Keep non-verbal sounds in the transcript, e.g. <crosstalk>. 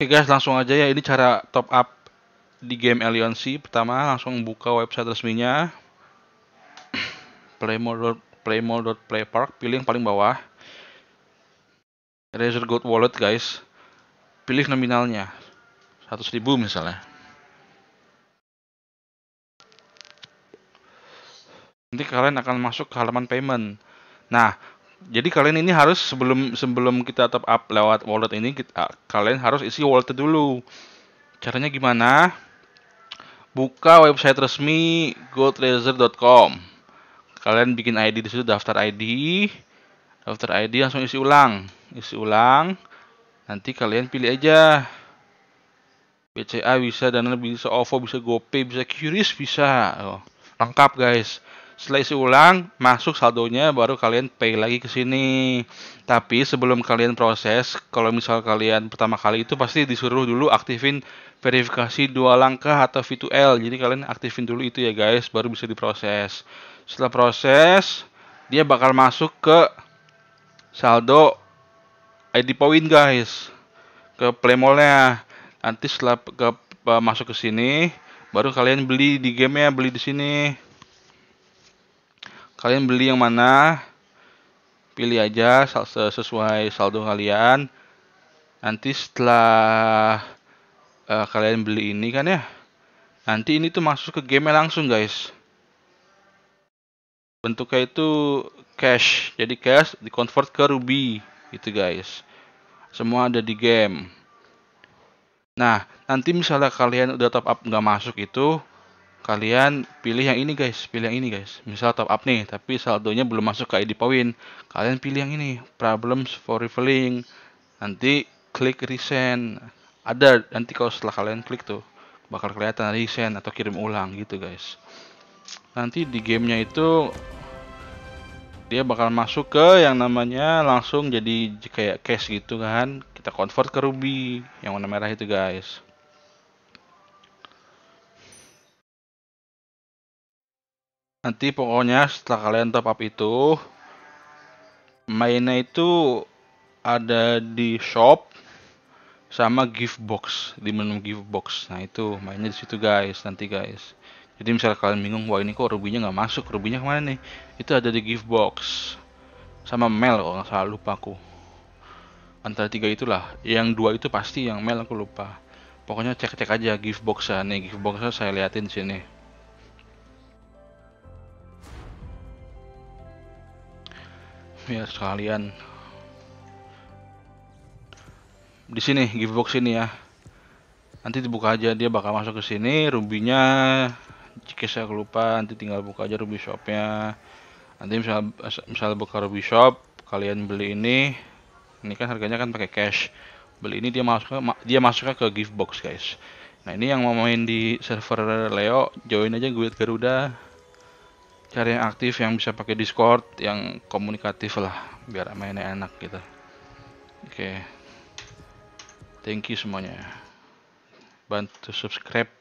Oke guys, langsung aja ya. Ini cara top up di game Alliance. Pertama, langsung buka website resminya. <clears throat> Playmore playmore.playpark. Pilih yang paling bawah. Razer Gold Wallet guys. Pilih nominalnya. 100.000 misalnya. Nanti kalian akan masuk ke halaman payment. Nah, jadi kalian ini harus sebelum sebelum kita top up lewat wallet ini kita, ah, kalian harus isi wallet dulu caranya gimana buka website resmi gotrazer.com kalian bikin ID di situ daftar ID daftar ID langsung isi ulang isi ulang nanti kalian pilih aja BCA bisa Dana bisa OVO bisa GoPay bisa Qris bisa oh, lengkap guys setelah isi ulang masuk saldonya baru kalian pay lagi ke sini tapi sebelum kalian proses kalau misal kalian pertama kali itu pasti disuruh dulu aktifin verifikasi dua langkah atau V2L jadi kalian aktifin dulu itu ya guys baru bisa diproses setelah proses dia bakal masuk ke saldo ID point guys ke playmallnya nanti setelah ke, masuk ke sini baru kalian beli di gamenya beli di sini kalian beli yang mana pilih aja sesuai saldo kalian nanti setelah uh, kalian beli ini kan ya nanti ini tuh masuk ke game langsung guys bentuknya itu cash jadi cash di convert ke ruby gitu guys semua ada di game nah nanti misalnya kalian udah top up nggak masuk itu kalian pilih yang ini guys pilih yang ini guys misal top up nih tapi saldonya belum masuk ke ID poin kalian pilih yang ini problems for refilling nanti klik resend ada nanti kalau setelah kalian klik tuh bakal kelihatan resend atau kirim ulang gitu guys nanti di gamenya itu dia bakal masuk ke yang namanya langsung jadi kayak cash gitu kan kita convert ke ruby yang warna merah itu guys Nanti pokoknya setelah kalian top up itu mainnya itu ada di shop sama gift box di menu gift box. Nah itu mainnya di situ guys nanti guys. Jadi misalnya kalian bingung wah ini kok rubinya nggak masuk rubinya kemana nih? Itu ada di gift box sama mel kalau nggak salah lupa aku. Antara tiga itulah. Yang dua itu pasti yang mel aku lupa. Pokoknya cek-cek aja gift boxnya nih gift boxnya saya liatin sini. ya sekalian di sini box ini ya nanti dibuka aja dia bakal masuk ke sini rubinya jika saya lupa nanti tinggal buka aja ruby shopnya nanti misal misal buka ruby shop kalian beli ini ini kan harganya kan pakai cash beli ini dia masuk ke, dia masuk ke gift box guys nah ini yang mau main di server Leo join aja gue Garuda cari yang aktif yang bisa pakai Discord yang komunikatif lah biar mainnya enak gitu oke okay. thank you semuanya bantu subscribe